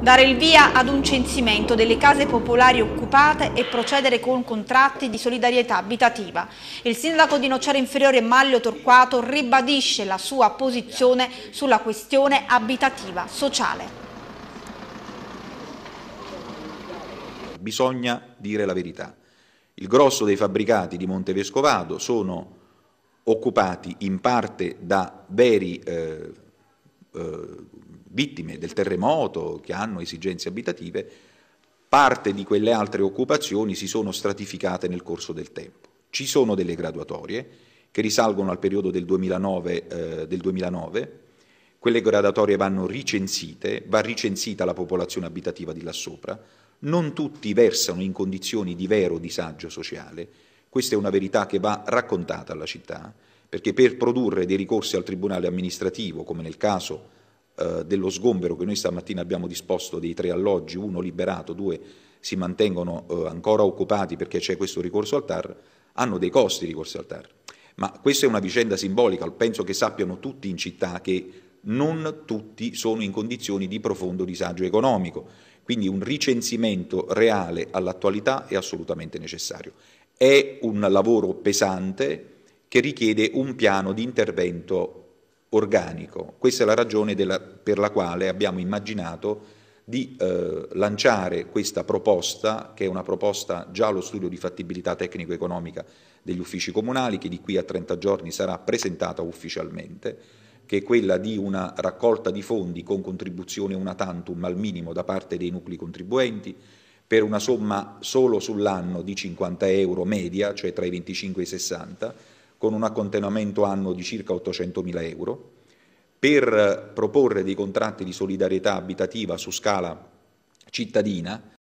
dare il via ad un censimento delle case popolari occupate e procedere con contratti di solidarietà abitativa. Il sindaco di Nocera Inferiore Maglio Torquato ribadisce la sua posizione sulla questione abitativa sociale. Bisogna dire la verità. Il grosso dei fabbricati di Montevescovado sono occupati in parte da veri eh, eh, vittime del terremoto, che hanno esigenze abitative, parte di quelle altre occupazioni si sono stratificate nel corso del tempo. Ci sono delle graduatorie che risalgono al periodo del 2009, eh, del 2009 quelle graduatorie vanno ricensite, va ricensita la popolazione abitativa di là sopra, non tutti versano in condizioni di vero disagio sociale, questa è una verità che va raccontata alla città, perché per produrre dei ricorsi al Tribunale amministrativo, come nel caso di eh, dello sgombero che noi stamattina abbiamo disposto dei tre alloggi, uno liberato, due si mantengono eh, ancora occupati perché c'è questo ricorso al TAR, hanno dei costi i ricorso al TAR. Ma questa è una vicenda simbolica, penso che sappiano tutti in città che non tutti sono in condizioni di profondo disagio economico, quindi un ricensimento reale all'attualità è assolutamente necessario. È un lavoro pesante che richiede un piano di intervento organico. Questa è la ragione della, per la quale abbiamo immaginato di eh, lanciare questa proposta, che è una proposta già allo studio di fattibilità tecnico-economica degli uffici comunali, che di qui a 30 giorni sarà presentata ufficialmente, che è quella di una raccolta di fondi con contribuzione una tantum al minimo da parte dei nuclei contribuenti, per una somma solo sull'anno di 50 euro media, cioè tra i 25 e i 60, con un accontenamento annuo di circa 800.000 euro, per proporre dei contratti di solidarietà abitativa su scala cittadina